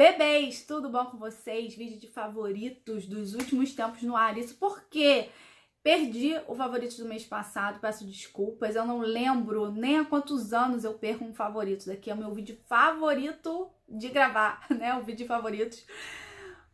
Bebês, tudo bom com vocês? Vídeo de favoritos dos últimos tempos no ar. Isso porque perdi o favorito do mês passado, peço desculpas. Eu não lembro nem há quantos anos eu perco um favorito. Daqui é o meu vídeo favorito de gravar, né? O vídeo de favoritos.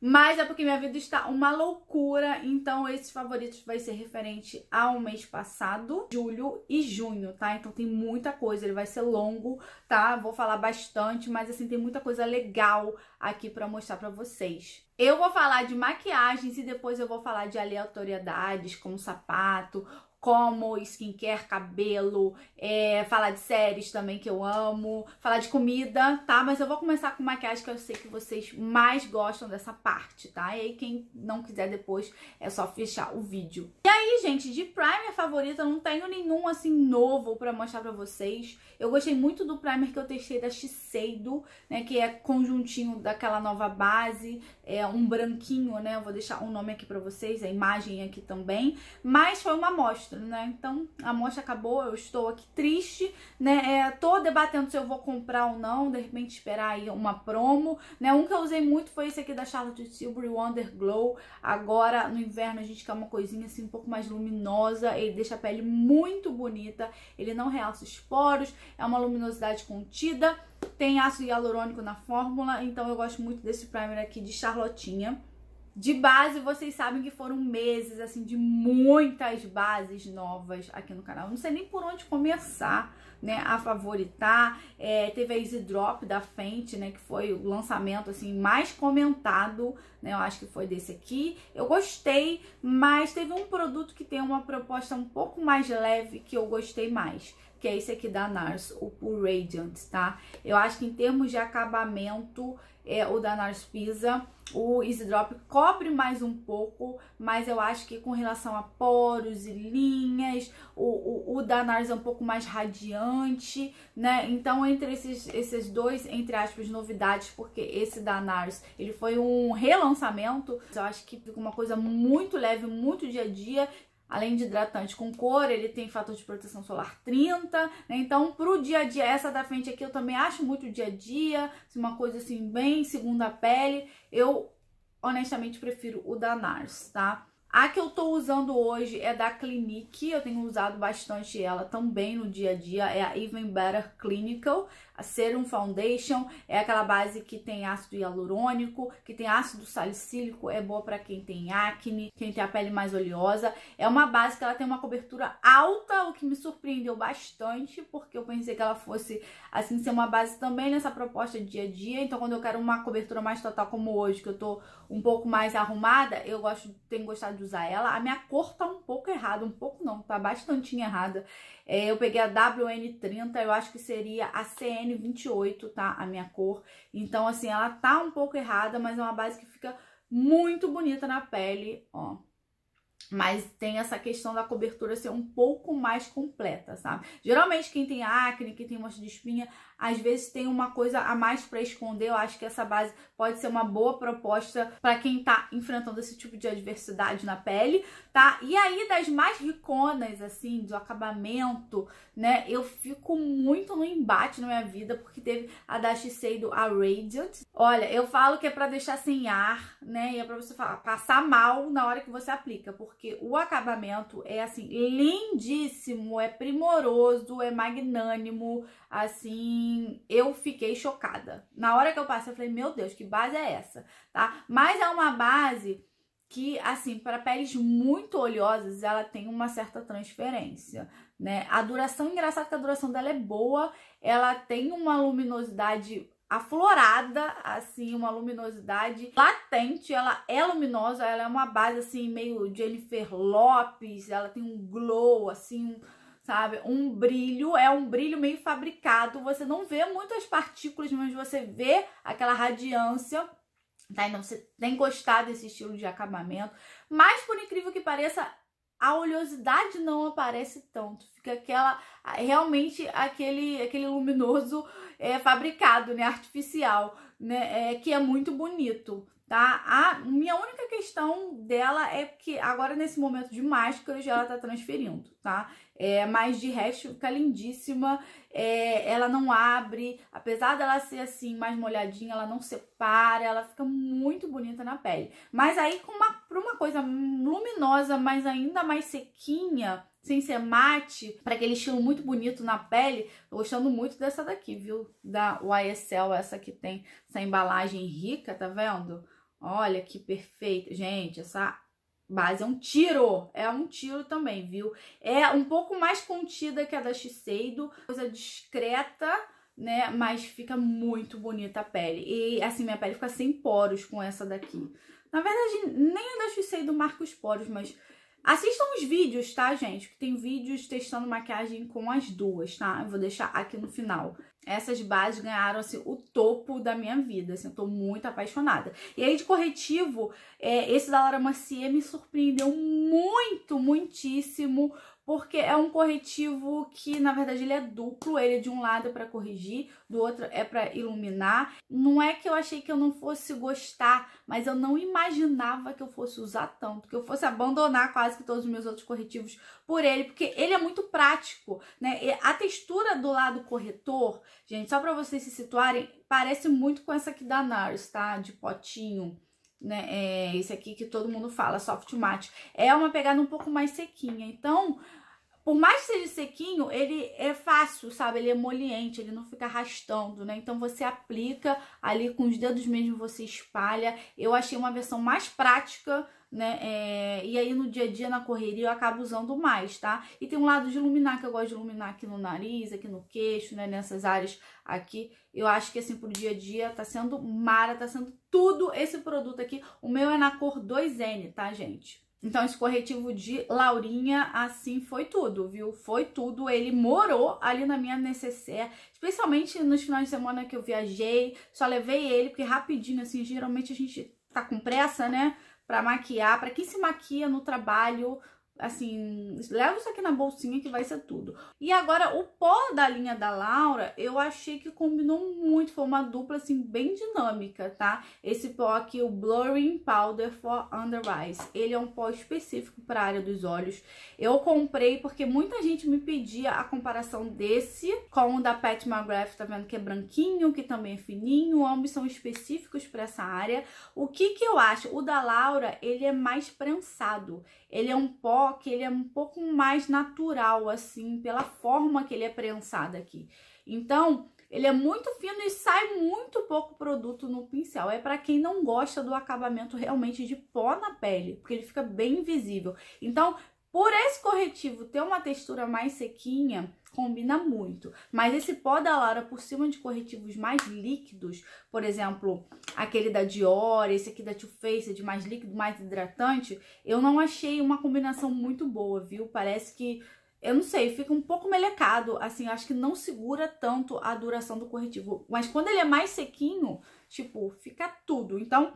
Mas é porque minha vida está uma loucura, então esses favoritos vai ser referente ao mês passado, julho e junho, tá? Então tem muita coisa, ele vai ser longo, tá? Vou falar bastante, mas assim tem muita coisa legal aqui para mostrar para vocês. Eu vou falar de maquiagens e depois eu vou falar de aleatoriedades, como sapato, como skincare, cabelo, é, falar de séries também que eu amo, falar de comida, tá? Mas eu vou começar com maquiagem que eu sei que vocês mais gostam dessa parte, tá? E aí quem não quiser depois é só fechar o vídeo. E aí, gente, de primer eu não tenho nenhum assim novo para mostrar para vocês. Eu gostei muito do primer que eu testei da Shiseido, né, que é conjuntinho daquela nova base, é, um branquinho, né? Eu vou deixar o um nome aqui pra vocês, a imagem aqui também. Mas foi uma amostra, né? Então, a amostra acabou, eu estou aqui triste, né? É, tô debatendo se eu vou comprar ou não, de repente esperar aí uma promo, né? Um que eu usei muito foi esse aqui da Charlotte Tilbury Wonder Glow. Agora, no inverno, a gente quer uma coisinha assim um pouco mais luminosa, ele deixa a pele muito bonita, ele não realça os poros, é uma luminosidade contida, tem ácido hialurônico na fórmula, então eu gosto muito desse primer aqui de Charlotte lotinha De base, vocês sabem que foram meses, assim, de muitas bases novas aqui no canal. Não sei nem por onde começar, né, a favoritar. É, teve a Easy Drop da Fenty, né, que foi o lançamento, assim, mais comentado, né, eu acho que foi desse aqui. Eu gostei, mas teve um produto que tem uma proposta um pouco mais leve que eu gostei mais que é esse aqui da NARS, o Pure Radiant, tá? Eu acho que em termos de acabamento, é, o da NARS Pisa, o Easy Drop cobre mais um pouco, mas eu acho que com relação a poros e linhas, o, o, o da NARS é um pouco mais radiante, né? Então, entre esses, esses dois, entre aspas, novidades, porque esse da NARS, ele foi um relançamento, eu acho que ficou uma coisa muito leve, muito dia a dia, Além de hidratante com cor, ele tem fator de proteção solar 30, né? Então, pro dia a dia, essa da frente aqui eu também acho muito dia a dia, assim, uma coisa assim, bem segunda pele. Eu, honestamente, prefiro o da NARS, tá? A que eu tô usando hoje é da Clinique, eu tenho usado bastante ela também no dia a dia, é a Even Better Clinical. A Serum Foundation é aquela base que tem ácido hialurônico, que tem ácido salicílico, é boa para quem tem acne, quem tem a pele mais oleosa. É uma base que ela tem uma cobertura alta, o que me surpreendeu bastante, porque eu pensei que ela fosse, assim, ser uma base também nessa proposta de dia a dia. Então, quando eu quero uma cobertura mais total como hoje, que eu tô um pouco mais arrumada, eu gosto, tenho gostado de usar ela. A minha cor tá um pouco errada, um pouco não, tá bastante errada. É, eu peguei a WN30, eu acho que seria a CN n 28 tá? A minha cor. Então, assim, ela tá um pouco errada, mas é uma base que fica muito bonita na pele, ó. Mas tem essa questão da cobertura ser um pouco mais completa, sabe? Geralmente quem tem acne, quem tem mancha de espinha, às vezes tem uma coisa a mais para esconder. Eu acho que essa base pode ser uma boa proposta para quem tá enfrentando esse tipo de adversidade na pele, tá? E aí das mais riconas assim, do acabamento, né? Eu fico muito no embate na minha vida porque teve a da Shiseido a Radiant. Olha, eu falo que é para deixar sem ar, né? E é para você falar, passar mal na hora que você aplica, porque o acabamento é assim lindíssimo, é primoroso, é magnânimo, assim, eu fiquei chocada. Na hora que eu passei, eu falei, meu Deus, que base é essa, tá? Mas é uma base que, assim, para peles muito oleosas, ela tem uma certa transferência, né? A duração, engraçado que a duração dela é boa, ela tem uma luminosidade aflorada, assim, uma luminosidade latente, ela é luminosa, ela é uma base, assim, meio Jennifer Lopes, ela tem um glow, assim, um sabe? Um brilho, é um brilho meio fabricado, você não vê muitas partículas, mas você vê aquela radiância, tá? Então você tem gostado desse estilo de acabamento, mas por incrível que pareça, a oleosidade não aparece tanto, fica aquela realmente aquele aquele luminoso é, fabricado, né, artificial, né, é, que é muito bonito, tá? A minha única questão dela é que agora nesse momento de máscara ela tá transferindo, tá? É, mas de resto fica lindíssima. É, ela não abre, apesar dela ser assim, mais molhadinha, ela não separa, ela fica muito bonita na pele. Mas aí, com uma, pra uma coisa luminosa, mas ainda mais sequinha, sem ser mate, para aquele estilo muito bonito na pele. Tô gostando muito dessa daqui, viu? Da YSL, essa que tem essa embalagem rica, tá vendo? Olha que perfeita, Gente, essa Base é um tiro, é um tiro também, viu? É um pouco mais contida que a da Shiseido, coisa discreta, né? Mas fica muito bonita a pele. E assim, minha pele fica sem poros com essa daqui. Na verdade, nem a da Shiseido marca os poros, mas assistam os vídeos, tá, gente? Que tem vídeos testando maquiagem com as duas, tá? Eu vou deixar aqui no final essas bases ganharam assim, o topo da minha vida. Assim, eu tô muito apaixonada. E aí, de corretivo, é, esse da Laura Mercier me surpreendeu muito, muitíssimo, porque é um corretivo que, na verdade, ele é duplo, ele é de um lado é para corrigir, do outro é para iluminar. Não é que eu achei que eu não fosse gostar, mas eu não imaginava que eu fosse usar tanto, que eu fosse abandonar quase que todos os meus outros corretivos por ele, porque ele é muito prático, né? E a textura do lado corretor, gente, só para vocês se situarem, parece muito com essa aqui da NARS, tá? De potinho né? É esse aqui que todo mundo fala, soft matte. É uma pegada um pouco mais sequinha. Então, por mais que seja sequinho, ele é fácil, sabe? Ele é emoliente, ele não fica arrastando, né? Então você aplica ali com os dedos mesmo, você espalha. Eu achei uma versão mais prática né? É, e aí no dia a dia, na correria, eu acabo usando mais, tá? E tem um lado de iluminar, que eu gosto de iluminar aqui no nariz, aqui no queixo, né? Nessas áreas aqui. Eu acho que assim, pro dia a dia, tá sendo mara, tá sendo tudo esse produto aqui. O meu é na cor 2N, tá, gente? Então, esse corretivo de Laurinha, assim, foi tudo, viu? Foi tudo. Ele morou ali na minha necessaire, especialmente nos finais de semana que eu viajei. Só levei ele, porque rapidinho, assim, geralmente a gente tá com pressa, né? para maquiar, para quem se maquia no trabalho, assim, leva isso aqui na bolsinha que vai ser tudo. E agora o pó da linha da Laura, eu achei que combinou muito, foi uma dupla assim bem dinâmica, tá? Esse pó aqui, o Blurring Powder for Under Eyes, ele é um pó específico para a área dos olhos. Eu comprei porque muita gente me pedia a comparação desse com o da Pat McGrath, tá vendo que é branquinho, que também é fininho, ambos são específicos para essa área. O que que eu acho? O da Laura, ele é mais prensado. Ele é um pó que ele é um pouco mais natural, assim, pela forma que ele é prensado aqui. Então, ele é muito fino e sai muito pouco produto no pincel. É para quem não gosta do acabamento realmente de pó na pele, porque ele fica bem invisível. Então, por esse corretivo ter uma textura mais sequinha, combina muito. Mas esse pó da Lara por cima de corretivos mais líquidos, por exemplo, aquele da Dior, esse aqui da Too Faced, de mais líquido, mais hidratante, eu não achei uma combinação muito boa, viu? Parece que eu não sei, fica um pouco melecado, assim, acho que não segura tanto a duração do corretivo. Mas quando ele é mais sequinho, tipo, fica tudo. Então,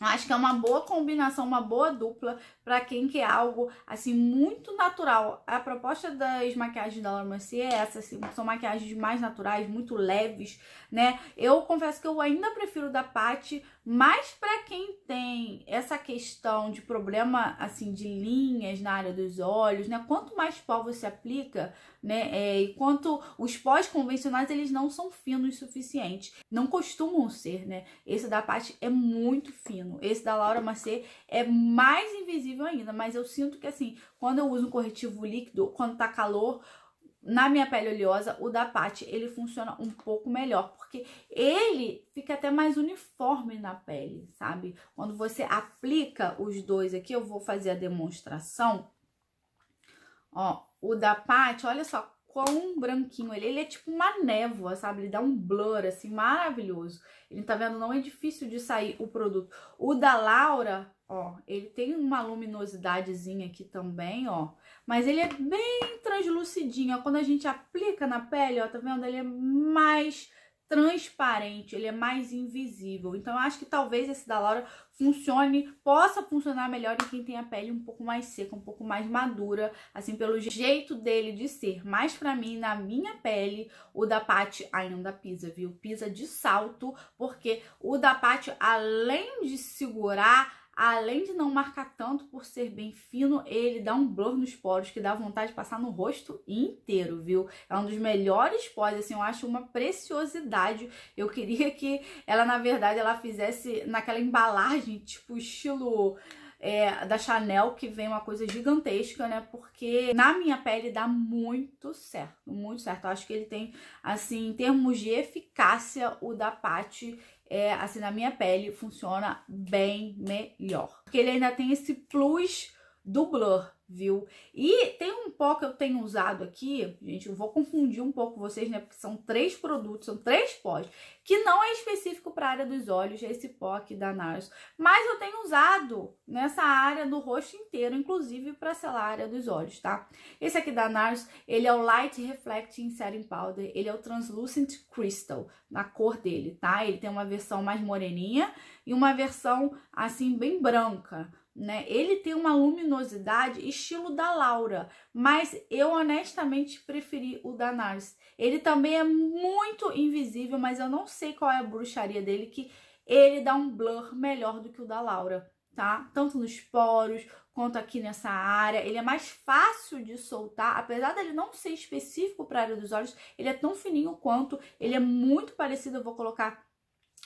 Acho que é uma boa combinação, uma boa dupla para quem quer algo assim muito natural. A proposta das maquiagens da Laura Mercier é essa, assim, são maquiagens mais naturais, muito leves, né? Eu confesso que eu ainda prefiro da Paty, mas para quem tem essa questão de problema assim de linhas na área dos olhos, né? Quanto mais pó você aplica, né? É, e quanto os pós convencionais eles não são finos o suficiente, não costumam ser, né? Esse da Paty é muito fino. Esse da Laura Mercier é mais invisível ainda, mas eu sinto que assim, quando eu uso um corretivo líquido, quando tá calor, na minha pele oleosa, o da Paty, ele funciona um pouco melhor, porque ele fica até mais uniforme na pele, sabe? Quando você aplica os dois aqui, eu vou fazer a demonstração. Ó, o da Paty, olha só quão branquinho ele é. Ele é tipo uma névoa, sabe? Ele dá um blur, assim, maravilhoso. Ele tá vendo? Não é difícil de sair o produto. O da Laura, ó, ele tem uma luminosidadezinha aqui também, ó. Mas ele é bem translucidinho, ó. Quando a gente aplica na pele, ó, tá vendo? Ele é mais transparente, ele é mais invisível. Então, eu acho que talvez esse da Laura funcione, possa funcionar melhor em quem tem a pele um pouco mais seca, um pouco mais madura, assim, pelo jeito dele de ser. Mas para mim, na minha pele, o da Paty ainda pisa, viu? Pisa de salto, porque o da Paty, além de segurar além de não marcar tanto por ser bem fino, ele dá um blur nos poros que dá vontade de passar no rosto inteiro, viu? É um dos melhores pós, assim, eu acho uma preciosidade. Eu queria que ela, na verdade, ela fizesse naquela embalagem, tipo, estilo... É, da Chanel, que vem uma coisa gigantesca, né? Porque na minha pele dá muito certo, muito certo. Eu acho que ele tem, assim, em termos de eficácia, o da Paty é, assim, na minha pele, funciona bem melhor. Porque ele ainda tem esse plus do Blur, viu? E tem um pó que eu tenho usado aqui, gente, eu vou confundir um pouco vocês, né? Porque são três produtos, são três pós, que não é específico para a área dos olhos, é esse pó aqui da NARS. Mas eu tenho usado nessa área do rosto inteiro, inclusive para selar a área dos olhos, tá? Esse aqui da NARS, ele é o Light Reflecting Setting Powder, ele é o Translucent Crystal, na cor dele, tá? Ele tem uma versão mais moreninha e uma versão, assim, bem branca, né? Ele tem uma luminosidade estilo da Laura, mas eu honestamente preferi o da Nars. Ele também é muito invisível, mas eu não sei qual é a bruxaria dele que ele dá um blur melhor do que o da Laura, tá? Tanto nos poros quanto aqui nessa área. Ele é mais fácil de soltar, apesar dele não ser específico para a área dos olhos, ele é tão fininho quanto, ele é muito parecido, eu vou colocar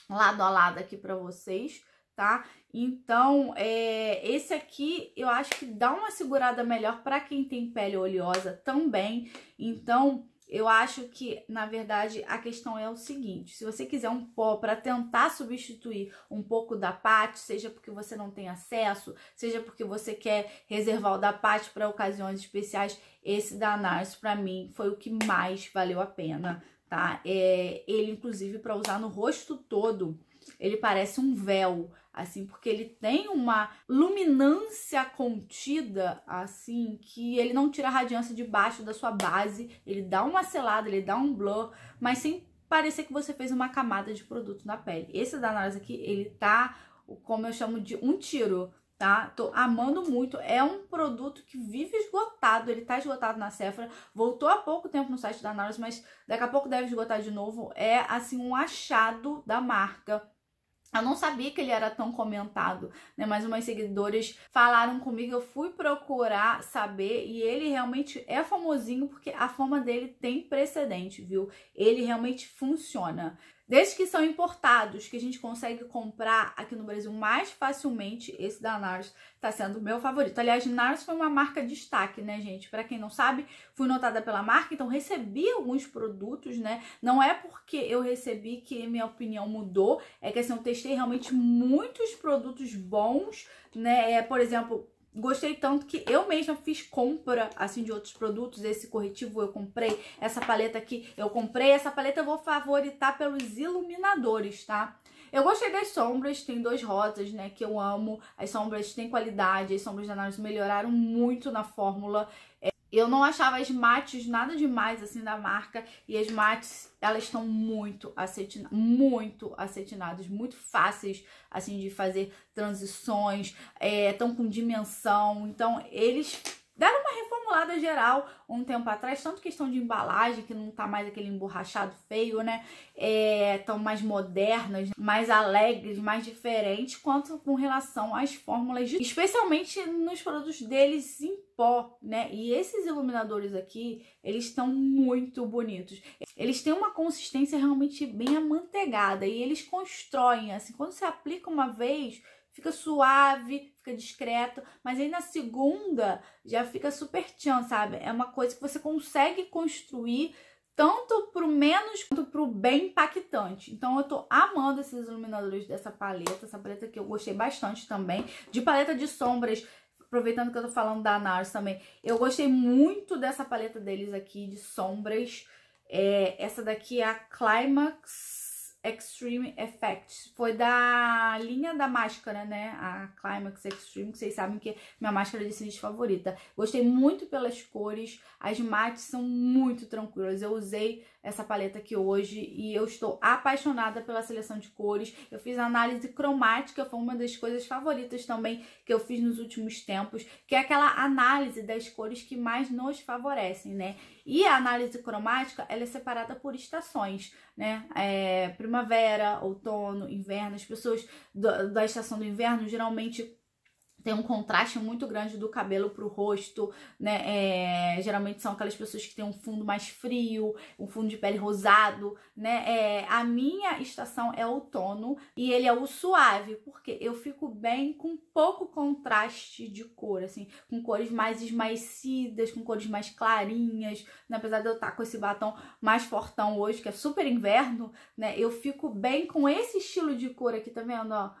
lado a lado aqui para vocês tá? Então, é, esse aqui eu acho que dá uma segurada melhor para quem tem pele oleosa também. Então, eu acho que, na verdade, a questão é o seguinte: se você quiser um pó para tentar substituir um pouco da pate, seja porque você não tem acesso, seja porque você quer reservar o da pate para ocasiões especiais, esse da Nars para mim foi o que mais valeu a pena, tá? É, ele inclusive para usar no rosto todo ele parece um véu, assim, porque ele tem uma luminância contida, assim, que ele não tira a radiância debaixo da sua base, ele dá uma selada, ele dá um blur, mas sem parecer que você fez uma camada de produto na pele. Esse da Nars aqui, ele tá, como eu chamo de um tiro, tá? Tô amando muito. É um produto que vive esgotado, ele tá esgotado na Sephora. Voltou há pouco tempo no site da Nars, mas daqui a pouco deve esgotar de novo. É, assim, um achado da marca. Eu não sabia que ele era tão comentado, né? Mas umas seguidoras falaram comigo, eu fui procurar saber e ele realmente é famosinho porque a fama dele tem precedente, viu? Ele realmente funciona. Desde que são importados, que a gente consegue comprar aqui no Brasil mais facilmente, esse da Nars está sendo o meu favorito. Aliás, Nars foi uma marca de destaque, né, gente? Para quem não sabe, fui notada pela marca, então recebi alguns produtos, né? Não é porque eu recebi que minha opinião mudou, é que assim, eu testei realmente muitos produtos bons, né? É, por exemplo, Gostei tanto que eu mesma fiz compra, assim, de outros produtos. Esse corretivo eu comprei, essa paleta aqui eu comprei. Essa paleta eu vou favoritar pelos iluminadores, tá? Eu gostei das sombras, tem dois rosas, né, que eu amo. As sombras têm qualidade, as sombras da Nars melhoraram muito na fórmula. É... Eu não achava as mates nada demais assim da marca. E as mates, elas estão muito acetina muito acetinadas, muito fáceis assim de fazer transições, estão é, com dimensão. Então, eles deram uma reformulada geral um tempo atrás, tanto questão de embalagem, que não tá mais aquele emborrachado feio, né? É, tão mais modernas, mais alegres, mais diferentes, quanto com relação às fórmulas, de... especialmente nos produtos deles em pó, né? E esses iluminadores aqui, eles estão muito bonitos. Eles têm uma consistência realmente bem amanteigada e eles constroem, assim, quando você aplica uma vez, fica suave, fica discreto, mas aí na segunda já fica super tchan, sabe? É uma coisa que você consegue construir tanto pro menos quanto pro bem impactante. Então eu tô amando esses iluminadores dessa paleta, essa paleta que eu gostei bastante também. De paleta de sombras, aproveitando que eu tô falando da NARS também, eu gostei muito dessa paleta deles aqui de sombras. É, essa daqui é a Climax Extreme Effects. Foi da linha da máscara, né? A Climax Extreme, que vocês sabem que é minha máscara de cílios favorita. Gostei muito pelas cores. As mates são muito tranquilas. Eu usei essa paleta aqui hoje e eu estou apaixonada pela seleção de cores. Eu fiz análise cromática, foi uma das coisas favoritas também que eu fiz nos últimos tempos, que é aquela análise das cores que mais nos favorecem, né? E a análise cromática, ela é separada por estações, né? É, primavera, outono, inverno. As pessoas do, da estação do inverno geralmente tem um contraste muito grande do cabelo pro rosto, né? É, geralmente são aquelas pessoas que têm um fundo mais frio, um fundo de pele rosado, né? É, a minha estação é outono e ele é o suave, porque eu fico bem com pouco contraste de cor, assim, com cores mais esmaecidas, com cores mais clarinhas, né? apesar de eu estar com esse batom mais fortão hoje, que é super inverno, né? Eu fico bem com esse estilo de cor aqui, tá vendo, ó?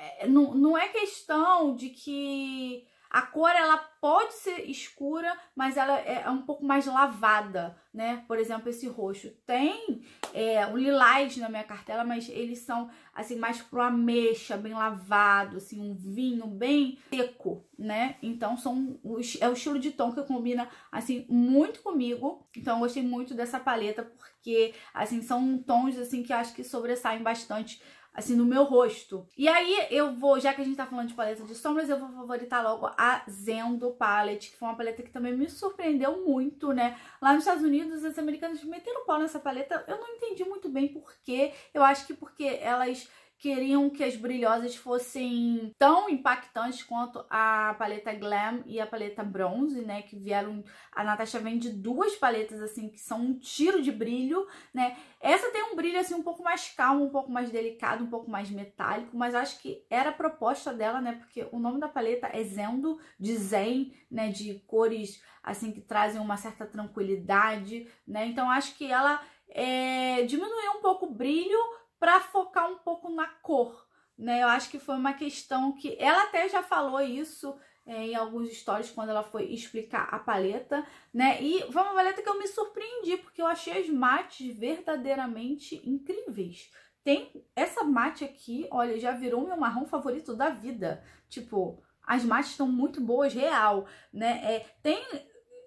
É, é, não, não é questão de que a cor ela pode ser escura, mas ela é, é um pouco mais lavada, né? Por exemplo, esse roxo tem é, um lilás na minha cartela, mas eles são assim mais pro ameixa, bem lavado, assim um vinho bem seco, né? Então são é o estilo de tom que combina assim muito comigo. Então eu gostei muito dessa paleta porque assim são tons assim que acho que sobressaem bastante assim, no meu rosto. E aí eu vou, já que a gente tá falando de paleta de sombras, eu vou favoritar logo a Zendo Palette, que foi uma paleta que também me surpreendeu muito, né? Lá nos Estados Unidos, as americanas meteram pau nessa paleta, eu não entendi muito bem porquê. Eu acho que porque elas queriam que as brilhosas fossem tão impactantes quanto a paleta Glam e a paleta Bronze, né? Que vieram. A Natasha vende duas paletas assim que são um tiro de brilho, né? Essa tem um brilho assim um pouco mais calmo, um pouco mais delicado, um pouco mais metálico, mas acho que era a proposta dela, né? Porque o nome da paleta é Zendo, de Zen, né? De cores assim que trazem uma certa tranquilidade, né? Então acho que ela é, diminuiu um pouco o brilho para focar um pouco na cor, né? Eu acho que foi uma questão que ela até já falou isso é, em alguns stories quando ela foi explicar a paleta, né? E foi uma paleta que eu me surpreendi porque eu achei as mates verdadeiramente incríveis. Tem essa mate aqui, olha, já virou meu marrom favorito da vida. Tipo, as mates estão muito boas, real, né? É, tem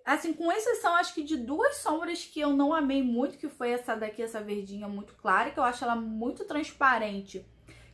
assim, com exceção acho que de duas sombras que eu não amei muito, que foi essa daqui, essa verdinha muito clara, que eu acho ela muito transparente.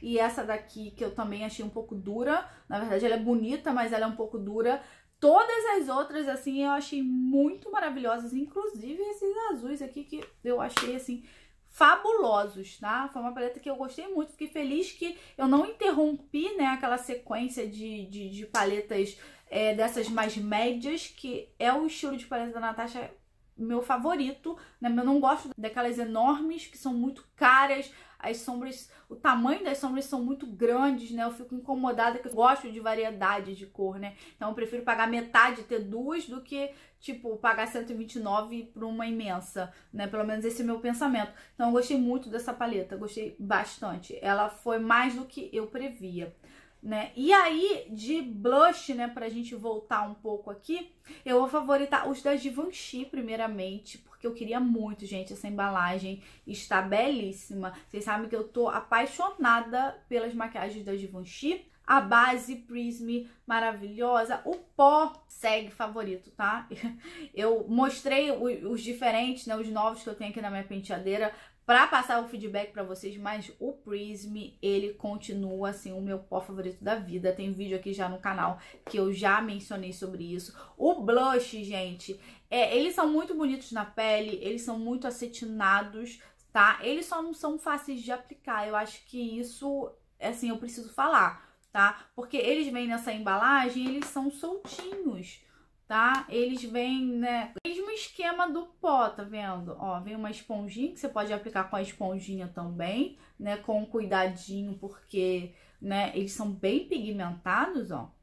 E essa daqui que eu também achei um pouco dura, na verdade ela é bonita, mas ela é um pouco dura. Todas as outras, assim, eu achei muito maravilhosas, inclusive esses azuis aqui que eu achei, assim, fabulosos, tá? Foi uma paleta que eu gostei muito, fiquei feliz que eu não interrompi, né, aquela sequência de, de, de paletas é, dessas mais médias, que é o estilo de paleta da Natasha meu favorito, né? Eu não gosto daquelas enormes que são muito caras, as sombras, o tamanho das sombras são muito grandes, né? Eu fico incomodada que eu gosto de variedade de cor, né? Então eu prefiro pagar metade ter duas do que, tipo, pagar 129 por uma imensa, né? Pelo menos esse é meu pensamento. Então eu gostei muito dessa paleta, gostei bastante. Ela foi mais do que eu previa né? E aí, de blush, né, pra gente voltar um pouco aqui, eu vou favoritar os da Givenchy, primeiramente, porque eu queria muito, gente, essa embalagem está belíssima. Vocês sabem que eu tô apaixonada pelas maquiagens da Givenchy. A base Prism maravilhosa, o pó segue favorito, tá? Eu mostrei os diferentes, né, os novos que eu tenho aqui na minha penteadeira para passar o feedback para vocês, mas o Prism, ele continua assim o meu pó favorito da vida. Tem vídeo aqui já no canal que eu já mencionei sobre isso. O blush, gente, é, eles são muito bonitos na pele, eles são muito acetinados, tá? Eles só não são fáceis de aplicar. Eu acho que isso, assim, eu preciso falar, tá? Porque eles vêm nessa embalagem, eles são soltinhos tá? Eles vêm, né, mesmo esquema do pó, tá vendo? Ó, vem uma esponjinha que você pode aplicar com a esponjinha também, né, com cuidadinho, porque, né, eles são bem pigmentados, ó.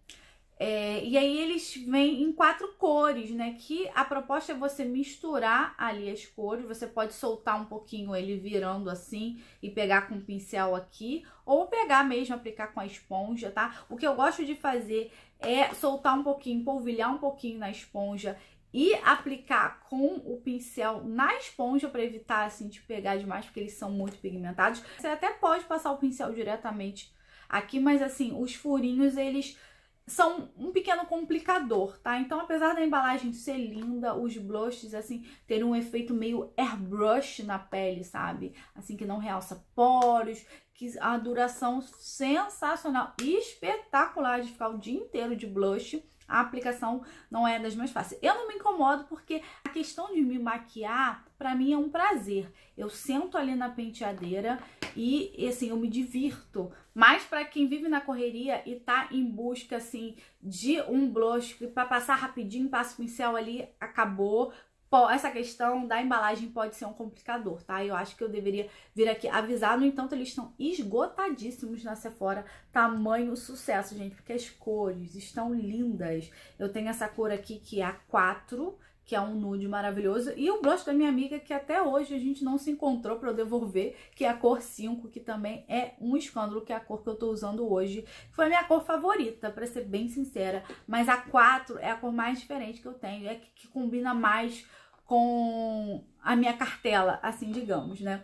É, e aí eles vêm em quatro cores, né, que a proposta é você misturar ali as cores, você pode soltar um pouquinho ele virando assim e pegar com o pincel aqui, ou pegar mesmo, aplicar com a esponja, tá? O que eu gosto de fazer é soltar um pouquinho, polvilhar um pouquinho na esponja e aplicar com o pincel na esponja para evitar assim de pegar demais, porque eles são muito pigmentados. Você até pode passar o pincel diretamente aqui, mas assim, os furinhos eles são um pequeno complicador, tá? Então, apesar da embalagem ser linda, os blushes, assim, terem um efeito meio airbrush na pele, sabe? Assim, que não realça poros, que a duração sensacional, espetacular de ficar o dia inteiro de blush a aplicação não é das mais fáceis. Eu não me incomodo porque a questão de me maquiar, para mim é um prazer. Eu sento ali na penteadeira e assim, eu me divirto. Mas para quem vive na correria e tá em busca assim de um blush para passar rapidinho, passa o pincel ali, acabou, essa questão da embalagem pode ser um complicador, tá? Eu acho que eu deveria vir aqui avisar. No entanto, eles estão esgotadíssimos na Sephora. Tamanho sucesso, gente, porque as cores estão lindas. Eu tenho essa cor aqui que é a 4, que é um nude maravilhoso, e o blush da minha amiga, que até hoje a gente não se encontrou para eu devolver, que é a cor 5, que também é um escândalo, que é a cor que eu tô usando hoje, que foi a minha cor favorita, para ser bem sincera, mas a 4 é a cor mais diferente que eu tenho, é que, que combina mais com a minha cartela, assim digamos, né?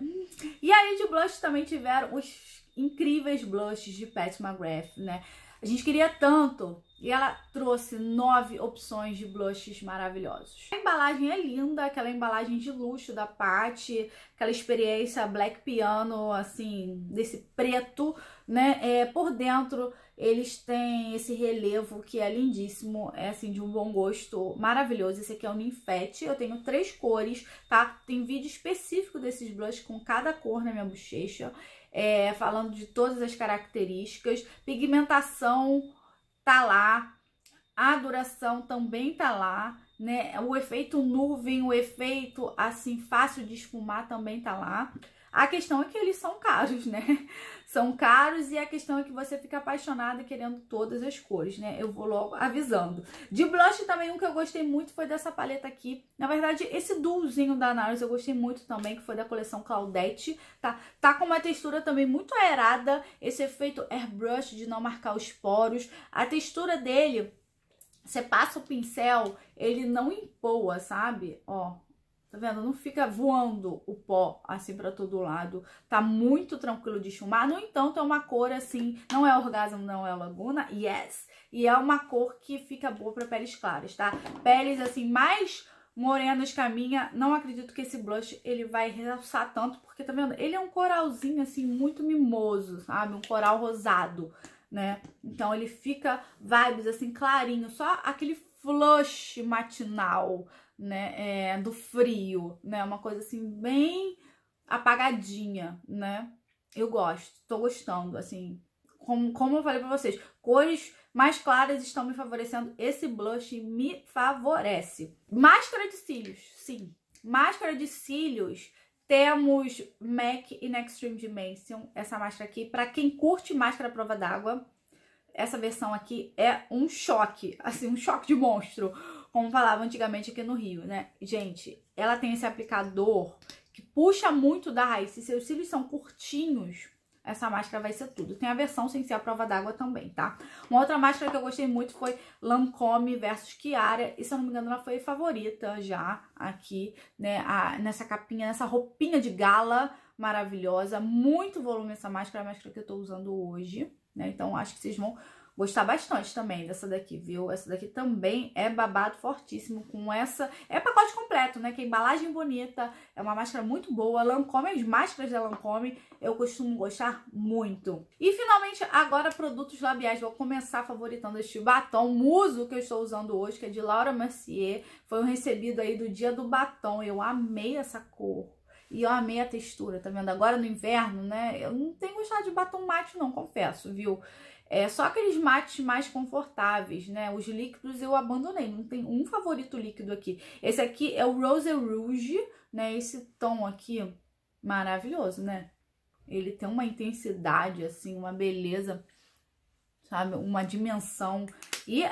E aí de blush também tiveram os incríveis blushes de Pat McGrath, né? A gente queria tanto e ela trouxe nove opções de blushes maravilhosos. A embalagem é linda, aquela embalagem de luxo da Patti, aquela experiência black piano, assim, desse preto, né? É, por dentro eles têm esse relevo que é lindíssimo, é assim, de um bom gosto maravilhoso. Esse aqui é o Ninfete, eu tenho três cores, tá? Tem vídeo específico desses blushes com cada cor na minha bochecha, é, falando de todas as características, pigmentação tá lá, a duração também tá lá, né? O efeito nuvem, o efeito assim fácil de esfumar também tá lá. A questão é que eles são caros, né? São caros e a questão é que você fica apaixonada querendo todas as cores, né? Eu vou logo avisando. De blush também, um que eu gostei muito foi dessa paleta aqui. Na verdade, esse duozinho da Nars eu gostei muito também, que foi da coleção Claudette, tá? Tá com uma textura também muito aerada, esse efeito airbrush de não marcar os poros. A textura dele... Você passa o pincel, ele não empoa, sabe? Ó, Tá vendo? Não fica voando o pó assim para todo lado. Tá muito tranquilo de chumar. No entanto, é uma cor assim, não é orgasmo, não é laguna. Yes! E é uma cor que fica boa para peles claras, tá? Peles assim mais morenas caminha, não acredito que esse blush ele vai realçar tanto, porque tá vendo? Ele é um coralzinho assim muito mimoso, sabe? Um coral rosado, né? Então ele fica vibes assim clarinho, só aquele flush matinal, né, é, do frio, né, uma coisa assim bem apagadinha, né. Eu gosto, tô gostando, assim, como, como eu falei pra vocês, cores mais claras estão me favorecendo, esse blush me favorece. Máscara de cílios, sim, máscara de cílios... Temos MAC in Extreme Dimension, essa máscara aqui. Pra quem curte máscara prova d'água, essa versão aqui é um choque, assim, um choque de monstro como falava antigamente aqui no Rio, né? Gente, ela tem esse aplicador que puxa muito da raiz. Se seus cílios são curtinhos, essa máscara vai ser tudo. Tem a versão sem ser a prova d'água também, tá? Uma outra máscara que eu gostei muito foi Lancome versus Chiara. E se eu não me engano, ela foi favorita já aqui, né? A, nessa capinha, nessa roupinha de gala maravilhosa. Muito volume essa máscara, a máscara que eu tô usando hoje, né? Então, acho que vocês vão gostar bastante também dessa daqui, viu? Essa daqui também é babado fortíssimo com essa... É pacote completo, né? Que é embalagem bonita, é uma máscara muito boa. Lancome, as máscaras da Lancome, eu costumo gostar muito. E finalmente, agora produtos labiais. Vou começar favoritando este batom Muso que eu estou usando hoje, que é de Laura Mercier. Foi um recebido aí do dia do batom. Eu amei essa cor. E eu amei a textura, tá vendo? Agora no inverno, né? Eu não tenho gostado de batom mate não, confesso, viu? É, só aqueles mates mais confortáveis, né? Os líquidos eu abandonei, não tem um favorito líquido aqui. Esse aqui é o Rose Rouge, né? Esse tom aqui, maravilhoso, né? Ele tem uma intensidade, assim, uma beleza, sabe? Uma dimensão. E,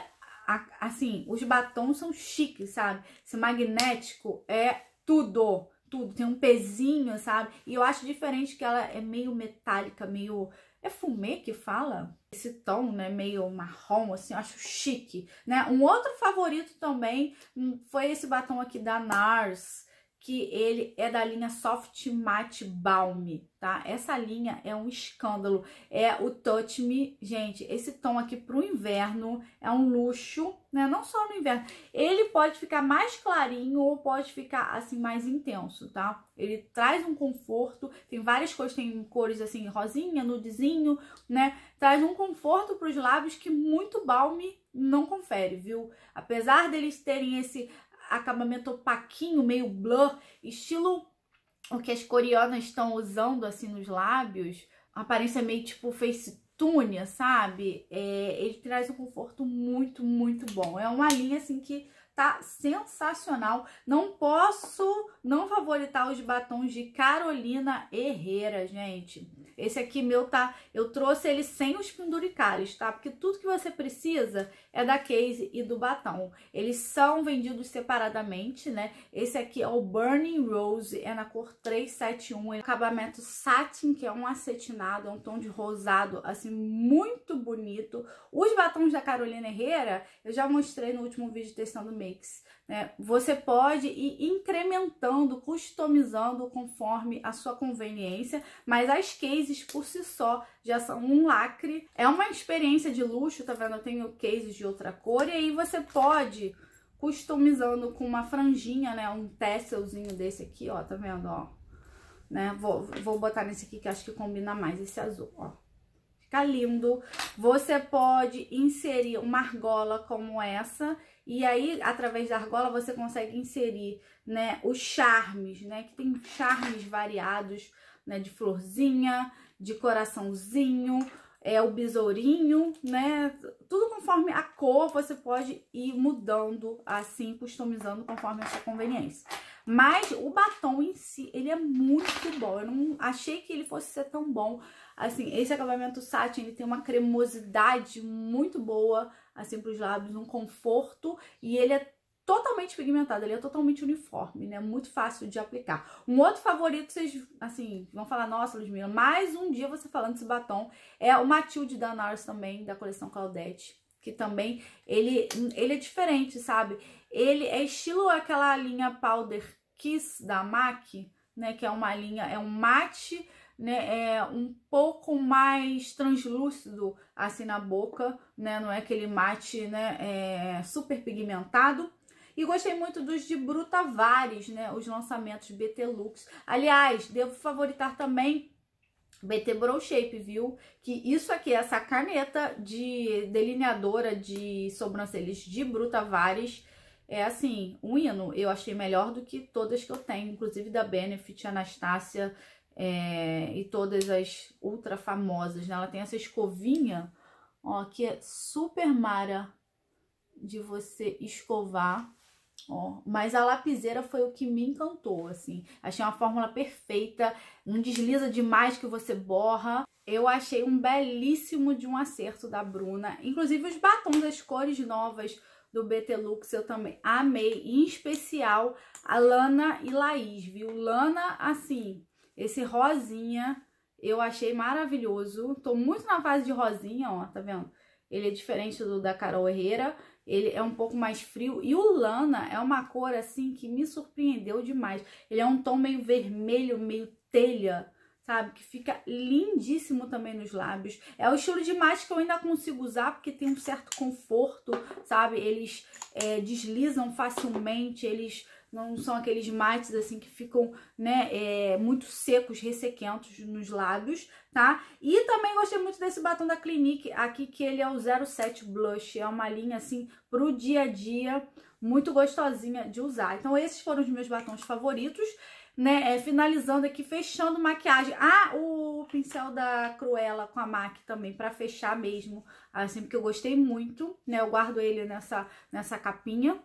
assim, os batons são chiques, sabe? Esse magnético é tudo, tudo. Tem um pezinho, sabe? E eu acho diferente que ela é meio metálica, meio... É fumê que fala? esse tom, né, meio marrom, assim, eu acho chique, né? Um outro favorito também hum, foi esse batom aqui da NARS, que ele é da linha Soft Matte Balm, tá? Essa linha é um escândalo, é o Touch Me, gente, esse tom aqui pro inverno é um luxo, né? Não só no inverno, ele pode ficar mais clarinho ou pode ficar, assim, mais intenso, tá? Ele traz um conforto, tem várias cores, tem cores, assim, rosinha, nudezinho, né? Traz um conforto pros lábios que muito balme não confere, viu? Apesar deles terem esse acabamento opaquinho, meio blur, estilo o que as coreanas estão usando assim nos lábios, aparência é meio tipo face sabe? É, ele traz um conforto muito, muito bom. É uma linha assim que tá sensacional. Não posso não favoritar os batons de Carolina Herrera, gente. Esse aqui meu tá, eu trouxe ele sem os penduricares tá? Porque tudo que você precisa é da case e do batom. Eles são vendidos separadamente, né? Esse aqui é o Burning Rose, é na cor 371, é um acabamento satin, que é um acetinado, é um tom de rosado, assim, muito bonito. Os batons da Carolina Herrera, eu já mostrei no último vídeo testando mix. Né? Você pode ir incrementando, customizando conforme a sua conveniência, mas as cases por si só já são um lacre. É uma experiência de luxo, tá vendo? Eu tenho cases de outra cor e aí você pode customizando com uma franjinha, né? Um tesselzinho desse aqui, ó, tá vendo, ó? Né? Vou, vou botar nesse aqui que acho que combina mais, esse azul, ó. Fica lindo. Você pode inserir uma argola como essa e aí, através da argola, você consegue inserir, né, os charmes, né, que tem charmes variados, né, de florzinha, de coraçãozinho, é o besourinho, né? Tudo conforme a cor, você pode ir mudando assim, customizando conforme a sua conveniência. Mas o batom em si, ele é muito bom. Eu não achei que ele fosse ser tão bom. Assim, esse acabamento satin, ele tem uma cremosidade muito boa, assim para os lábios, um conforto e ele é totalmente pigmentado, ele é totalmente uniforme, né? Muito fácil de aplicar. Um outro favorito, vocês, assim, vão falar, nossa, Ludmilla, mais um dia você falando desse batom, é o Matilde da Nars também, da coleção Claudette, que também, ele, ele é diferente, sabe? Ele é estilo aquela linha Powder Kiss da MAC, né? Que é uma linha, é um mate né, é um pouco mais translúcido assim na boca, né, não é aquele mate, né, é, super pigmentado. E gostei muito dos de Brutavares, né, os lançamentos BT Lux. Aliás, devo favoritar também BT Brow Shape, viu? Que isso aqui, essa caneta de delineadora de sobrancelhas de Brutavares, é assim, um hino. Eu achei melhor do que todas que eu tenho, inclusive da Benefit, Anastácia, é, e todas as ultra famosas, né? Ela tem essa escovinha, ó, que é super mara de você escovar, ó. Mas a lapiseira foi o que me encantou, assim. Achei uma fórmula perfeita, não desliza demais que você borra. Eu achei um belíssimo de um acerto da Bruna. Inclusive os batons, as cores novas do Betelux eu também amei. em especial a Lana e Laís, viu? Lana, assim, esse rosinha eu achei maravilhoso. Tô muito na fase de rosinha, ó, tá vendo? Ele é diferente do da Carol Herrera, ele é um pouco mais frio. E o Lana é uma cor, assim, que me surpreendeu demais. Ele é um tom meio vermelho, meio telha, sabe? Que fica lindíssimo também nos lábios. É o estilo de mate que eu ainda consigo usar, porque tem um certo conforto, sabe? Eles é, deslizam facilmente, eles não são aqueles mates assim que ficam, né, é, muito secos, ressequentos nos lábios, tá? E também gostei muito desse batom da Clinique aqui, que ele é o 07 Blush, é uma linha assim pro dia a dia, muito gostosinha de usar. Então esses foram os meus batons favoritos, né, é, finalizando aqui, fechando maquiagem. Ah, o pincel da Cruella com a MAC também, pra fechar mesmo, assim, porque eu gostei muito, né, eu guardo ele nessa, nessa capinha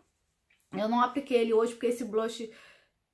eu não apliquei ele hoje porque esse blush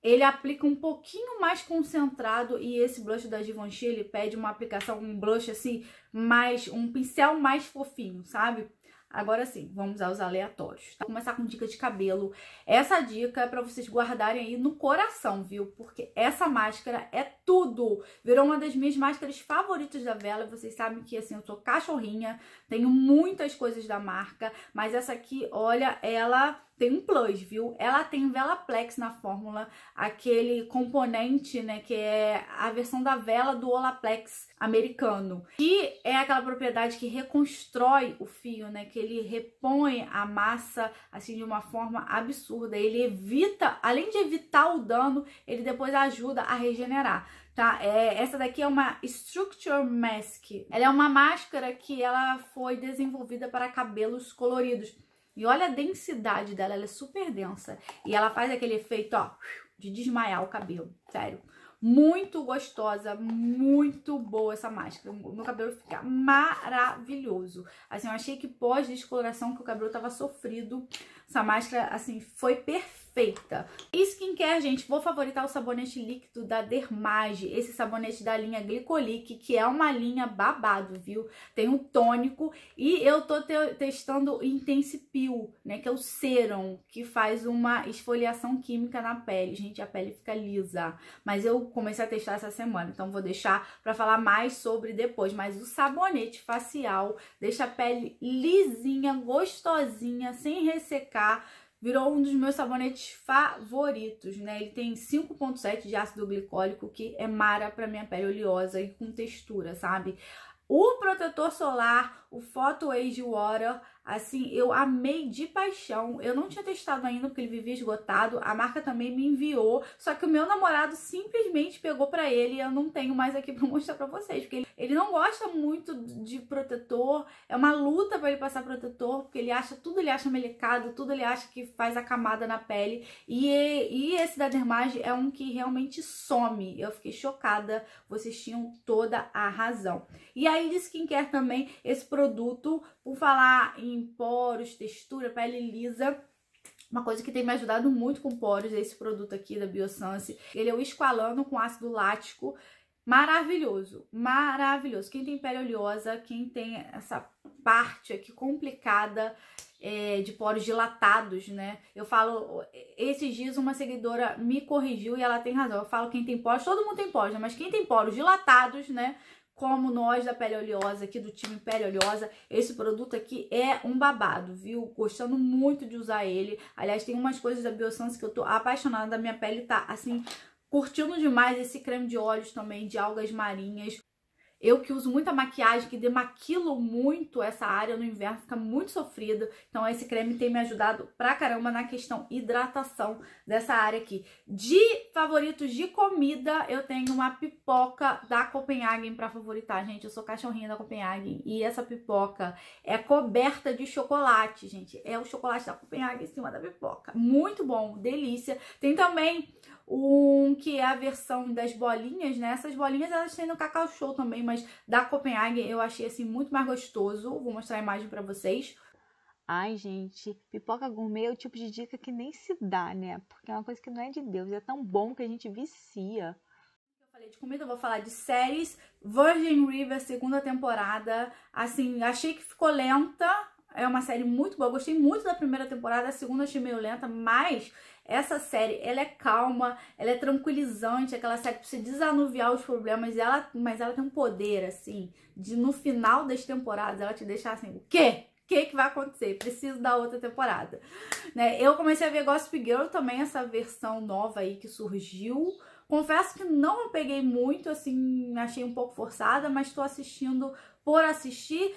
ele aplica um pouquinho mais concentrado e esse blush da Givenchy ele pede uma aplicação, um blush assim, mais um pincel mais fofinho, sabe? Agora sim, vamos aos aleatórios. Tá? Vou começar com dica de cabelo. Essa dica é pra vocês guardarem aí no coração, viu? Porque essa máscara é tudo! Virou uma das minhas máscaras favoritas da Vela. Vocês sabem que, assim, eu sou cachorrinha. Tenho muitas coisas da marca. Mas essa aqui, olha, ela tem um plus, viu? Ela tem Velaplex na fórmula, aquele componente, né, que é a versão da vela do Olaplex americano, que é aquela propriedade que reconstrói o fio, né, que ele repõe a massa assim de uma forma absurda, ele evita, além de evitar o dano, ele depois ajuda a regenerar tá? É, essa daqui é uma Structure Mask. Ela é uma máscara que ela foi desenvolvida para cabelos coloridos. E olha a densidade dela, ela é super densa. E ela faz aquele efeito, ó, de desmaiar o cabelo, sério. Muito gostosa, muito boa essa máscara. O meu cabelo fica maravilhoso. Assim, eu achei que pós-descoloração que o cabelo tava sofrido, essa máscara, assim, foi perfeita perfeita. Skincare, gente, vou favoritar o sabonete líquido da Dermage, esse sabonete da linha Glicolic, que é uma linha babado, viu? Tem um tônico e eu tô te testando o Intense Peel, né, que é o serum, que faz uma esfoliação química na pele. Gente, a pele fica lisa, mas eu comecei a testar essa semana, então vou deixar pra falar mais sobre depois, mas o sabonete facial deixa a pele lisinha, gostosinha, sem ressecar, virou um dos meus sabonetes favoritos, né? Ele tem 5.7 de ácido glicólico, que é mara para minha pele oleosa e com textura, sabe? O protetor solar, o Photo Age Water, Assim, eu amei de paixão. Eu não tinha testado ainda porque ele vivia esgotado. A marca também me enviou, só que o meu namorado simplesmente pegou para ele e eu não tenho mais aqui para mostrar para vocês, porque ele, ele não gosta muito de protetor. É uma luta para ele passar protetor, porque ele acha tudo ele acha melecado, tudo ele acha que faz a camada na pele. E, e esse da Dermage é um que realmente some. Eu fiquei chocada. Vocês tinham toda a razão. E aí de skincare também, esse produto por falar em poros, textura, pele lisa, uma coisa que tem me ajudado muito com poros é esse produto aqui da Biosense. Ele é o Esqualano com ácido lático. Maravilhoso, maravilhoso. Quem tem pele oleosa, quem tem essa parte aqui complicada é, de poros dilatados, né? Eu falo, esses dias uma seguidora me corrigiu e ela tem razão. Eu falo quem tem poros, todo mundo tem poros, né? mas quem tem poros dilatados, né? como nós da Pele Oleosa, aqui do time Pele Oleosa. Esse produto aqui é um babado, viu? Gostando muito de usar ele. Aliás, tem umas coisas da Biossance que eu tô apaixonada, minha pele tá, assim, curtindo demais esse creme de olhos também, de algas marinhas. Eu que uso muita maquiagem, que demaquilo muito essa área no inverno, fica muito sofrido. Então esse creme tem me ajudado pra caramba na questão hidratação dessa área aqui. De favoritos de comida, eu tenho uma pipoca da Copenhagen pra favoritar, gente. Eu sou cachorrinha da Copenhagen e essa pipoca é coberta de chocolate, gente. É o chocolate da Copenhagen em cima da pipoca. Muito bom, delícia. Tem também um que é a versão das bolinhas, né? Essas bolinhas elas têm no Cacau Show também, mas da Copenhague eu achei assim muito mais gostoso. Vou mostrar a imagem para vocês. Ai, gente, pipoca gourmet é o tipo de dica que nem se dá, né? Porque é uma coisa que não é de Deus, é tão bom que a gente vicia. Eu falei de comida, eu vou falar de séries. Virgin River, segunda temporada. Assim, achei que ficou lenta. É uma série muito boa. gostei muito da primeira temporada, a segunda achei meio lenta, mas essa série, ela é calma, ela é tranquilizante, aquela série que precisa desanuviar os problemas, ela, mas ela tem um poder, assim, de no final das temporadas ela te deixar assim, o quê? que, que vai acontecer? Preciso da outra temporada. Né? Eu comecei a ver Gossip Girl também, essa versão nova aí que surgiu. Confesso que não peguei muito, assim, achei um pouco forçada, mas tô assistindo por assistir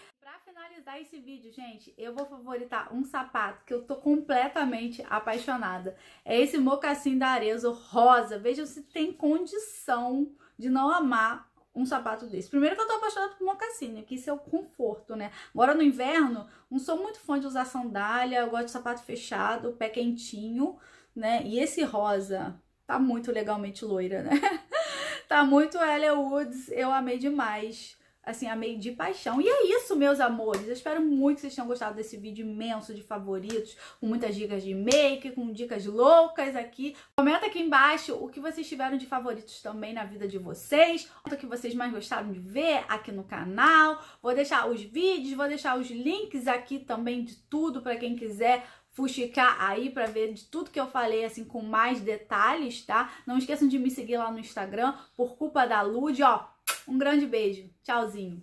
finalizar esse vídeo, gente, eu vou favoritar um sapato que eu tô completamente apaixonada. É esse mocassim da Arezzo rosa. Vejam se tem condição de não amar um sapato desse. Primeiro que eu tô apaixonada por mocassim, né? Que isso é o conforto, né? Agora no inverno, não sou muito fã de usar sandália, eu gosto de sapato fechado, pé quentinho, né? E esse rosa tá muito legalmente loira, né? tá muito Elia Woods, eu amei demais assim, amei de paixão. E é isso, meus amores. Eu espero muito que vocês tenham gostado desse vídeo imenso de favoritos, com muitas dicas de make, com dicas loucas aqui. Comenta aqui embaixo o que vocês tiveram de favoritos também na vida de vocês, o que vocês mais gostaram de ver aqui no canal. Vou deixar os vídeos, vou deixar os links aqui também de tudo para quem quiser fuxicar aí para ver de tudo que eu falei assim com mais detalhes, tá? Não esqueçam de me seguir lá no Instagram por culpa da Lud, ó um grande beijo. Tchauzinho.